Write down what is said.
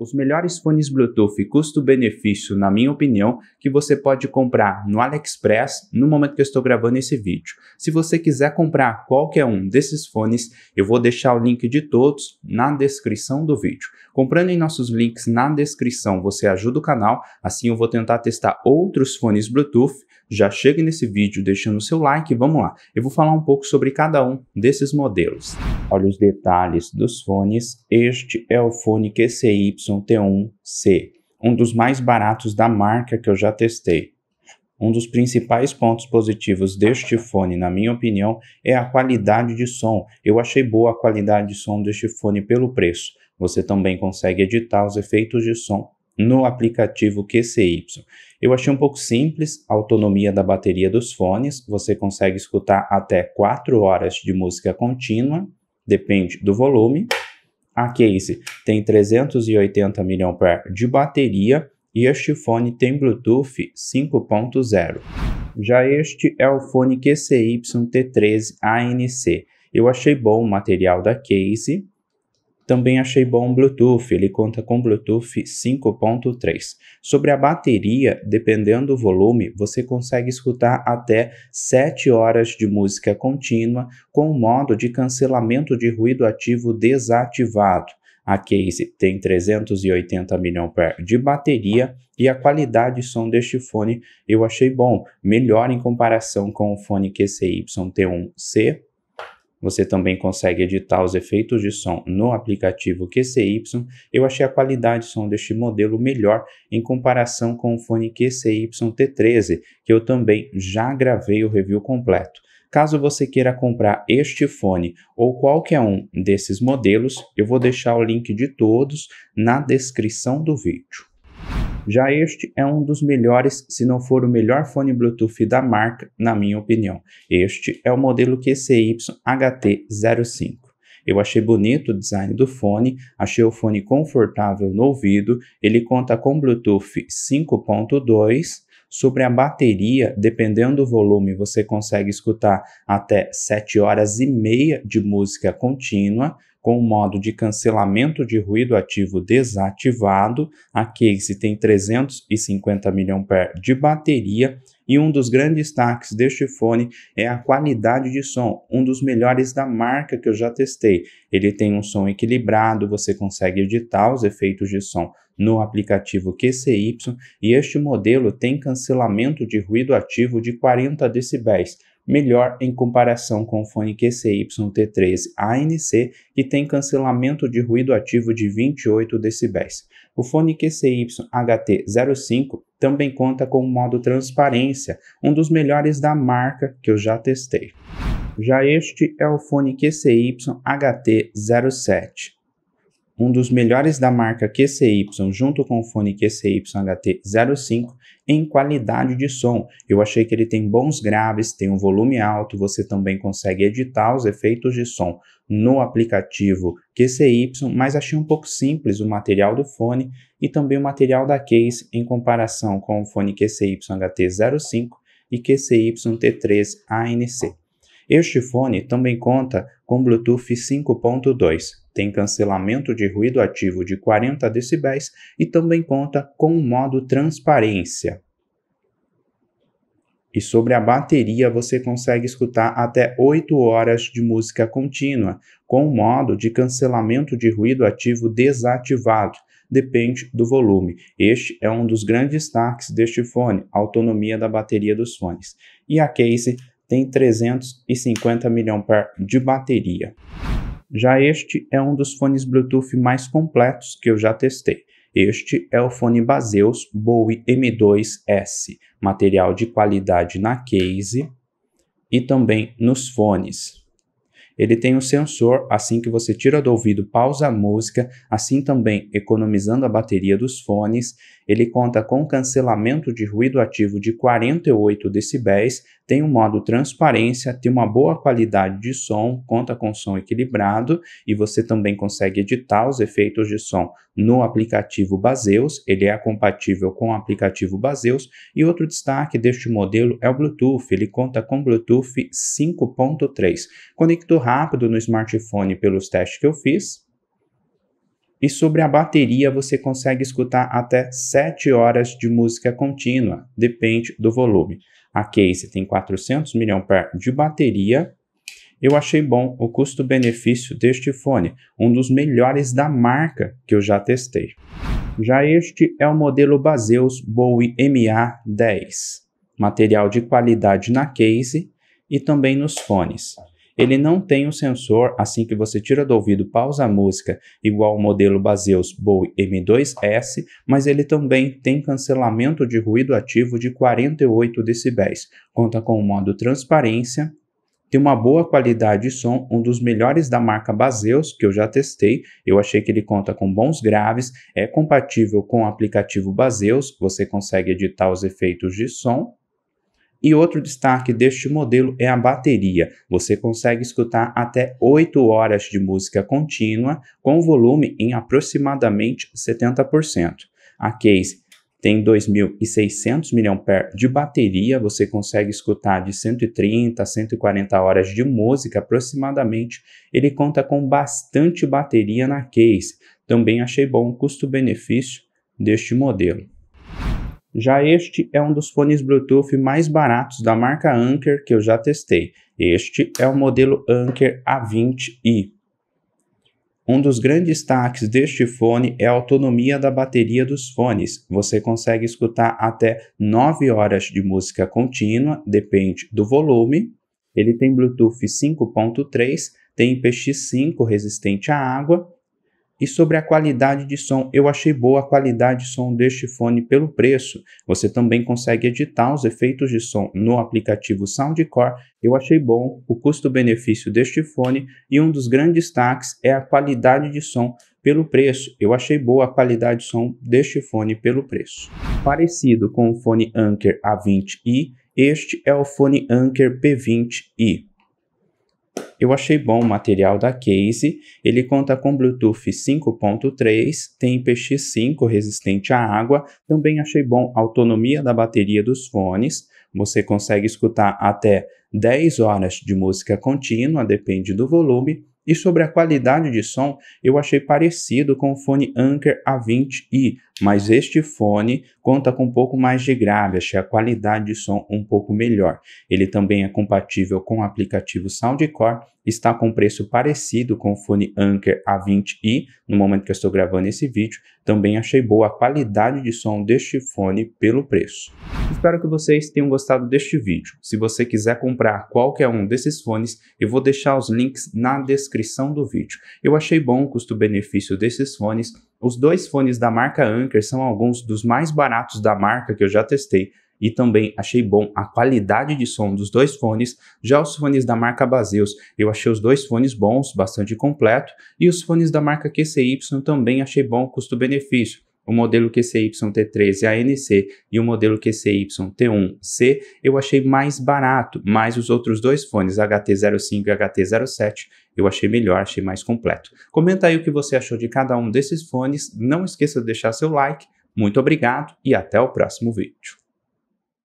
Os melhores fones Bluetooth custo-benefício, na minha opinião, que você pode comprar no AliExpress no momento que eu estou gravando esse vídeo. Se você quiser comprar qualquer um desses fones, eu vou deixar o link de todos na descrição do vídeo. Comprando em nossos links na descrição, você ajuda o canal, assim eu vou tentar testar outros fones Bluetooth já chega nesse vídeo deixando seu like e vamos lá. Eu vou falar um pouco sobre cada um desses modelos. Olha os detalhes dos fones. Este é o fone QCY-T1C, um dos mais baratos da marca que eu já testei. Um dos principais pontos positivos deste fone, na minha opinião, é a qualidade de som. Eu achei boa a qualidade de som deste fone pelo preço. Você também consegue editar os efeitos de som no aplicativo QCY. Eu achei um pouco simples a autonomia da bateria dos fones, você consegue escutar até 4 horas de música contínua, depende do volume. A case tem 380 mAh de bateria e este fone tem Bluetooth 5.0. Já este é o fone QCY T13 ANC. Eu achei bom o material da case, também achei bom o Bluetooth, ele conta com Bluetooth 5.3. Sobre a bateria, dependendo do volume, você consegue escutar até 7 horas de música contínua com o modo de cancelamento de ruído ativo desativado. A case tem 380 mAh de bateria e a qualidade de som deste fone eu achei bom, melhor em comparação com o fone QCY T1C você também consegue editar os efeitos de som no aplicativo QCY. Eu achei a qualidade de som deste modelo melhor em comparação com o fone QCY T13, que eu também já gravei o review completo. Caso você queira comprar este fone ou qualquer um desses modelos, eu vou deixar o link de todos na descrição do vídeo. Já este é um dos melhores, se não for o melhor fone Bluetooth da marca, na minha opinião. Este é o modelo QCY HT05. Eu achei bonito o design do fone, achei o fone confortável no ouvido. Ele conta com Bluetooth 5.2. Sobre a bateria, dependendo do volume, você consegue escutar até 7 horas e meia de música contínua com o modo de cancelamento de ruído ativo desativado. A case tem 350 mAh de bateria e um dos grandes destaques deste fone é a qualidade de som, um dos melhores da marca que eu já testei. Ele tem um som equilibrado, você consegue editar os efeitos de som no aplicativo QCY e este modelo tem cancelamento de ruído ativo de 40 decibéis melhor em comparação com o fone QCY-T13 ANC, que tem cancelamento de ruído ativo de 28 decibéis. O fone QCY-HT05 também conta com o modo transparência, um dos melhores da marca que eu já testei. Já este é o fone QCY-HT07 um dos melhores da marca QCY, junto com o fone QCY HT05 em qualidade de som. Eu achei que ele tem bons graves, tem um volume alto, você também consegue editar os efeitos de som no aplicativo QCY, mas achei um pouco simples o material do fone e também o material da case em comparação com o fone QCY HT05 e QCY T3 ANC. Este fone também conta com Bluetooth 5.2, tem cancelamento de ruído ativo de 40 decibéis e também conta com o modo transparência. E sobre a bateria, você consegue escutar até 8 horas de música contínua, com o modo de cancelamento de ruído ativo desativado, depende do volume. Este é um dos grandes destaques deste fone, autonomia da bateria dos fones. E a case tem 350 mAh de bateria. Já este é um dos fones Bluetooth mais completos que eu já testei. Este é o fone Baseus Bowie M2S, material de qualidade na case e também nos fones. Ele tem um sensor, assim que você tira do ouvido, pausa a música, assim também economizando a bateria dos fones ele conta com cancelamento de ruído ativo de 48 decibéis, tem um modo transparência, tem uma boa qualidade de som, conta com som equilibrado e você também consegue editar os efeitos de som no aplicativo Baseus. Ele é compatível com o aplicativo Baseus. E outro destaque deste modelo é o Bluetooth. Ele conta com Bluetooth 5.3. Conecto rápido no smartphone pelos testes que eu fiz e sobre a bateria, você consegue escutar até 7 horas de música contínua, depende do volume. A case tem 400 mAh de bateria. Eu achei bom o custo-benefício deste fone, um dos melhores da marca que eu já testei. Já este é o modelo Baseus Bowie MA10. Material de qualidade na case e também nos fones. Ele não tem um sensor assim que você tira do ouvido, pausa a música, igual o modelo Baseus Bowie M2S, mas ele também tem cancelamento de ruído ativo de 48 decibéis. Conta com o modo transparência, tem uma boa qualidade de som, um dos melhores da marca Baseus, que eu já testei. Eu achei que ele conta com bons graves, é compatível com o aplicativo Baseus, você consegue editar os efeitos de som e outro destaque deste modelo é a bateria. Você consegue escutar até 8 horas de música contínua, com volume em aproximadamente 70%. A case tem 2.600 mAh de bateria, você consegue escutar de 130 a 140 horas de música aproximadamente. Ele conta com bastante bateria na case. Também achei bom o custo-benefício deste modelo. Já este é um dos fones Bluetooth mais baratos da marca Anker que eu já testei. Este é o modelo Anker A20i. Um dos grandes destaques deste fone é a autonomia da bateria dos fones. Você consegue escutar até 9 horas de música contínua, depende do volume. Ele tem Bluetooth 5.3, tem IPX5 resistente à água e sobre a qualidade de som, eu achei boa a qualidade de som deste fone pelo preço. Você também consegue editar os efeitos de som no aplicativo Soundcore. Eu achei bom o custo-benefício deste fone e um dos grandes destaques é a qualidade de som pelo preço. Eu achei boa a qualidade de som deste fone pelo preço. Parecido com o fone Anker A20i, este é o fone Anker P20i. Eu achei bom o material da case, ele conta com Bluetooth 5.3, tem IPX5 resistente à água, também achei bom a autonomia da bateria dos fones, você consegue escutar até 10 horas de música contínua, depende do volume, e sobre a qualidade de som, eu achei parecido com o fone Anker A20i, mas este fone conta com um pouco mais de grave, achei a qualidade de som um pouco melhor. Ele também é compatível com o aplicativo Soundcore, está com preço parecido com o fone Anker A20i, no momento que eu estou gravando esse vídeo, também achei boa a qualidade de som deste fone pelo preço. Espero que vocês tenham gostado deste vídeo. Se você quiser comprar qualquer um desses fones, eu vou deixar os links na descrição do vídeo. Eu achei bom o custo-benefício desses fones. Os dois fones da marca Anker são alguns dos mais baratos da marca que eu já testei e também achei bom a qualidade de som dos dois fones. Já os fones da marca Baseus, eu achei os dois fones bons, bastante completo, e os fones da marca QCY também achei bom custo-benefício o modelo QCYT13ANC e o modelo QCYT1C, eu achei mais barato, mas os outros dois fones, HT05 e HT07, eu achei melhor, achei mais completo. Comenta aí o que você achou de cada um desses fones, não esqueça de deixar seu like, muito obrigado e até o próximo vídeo.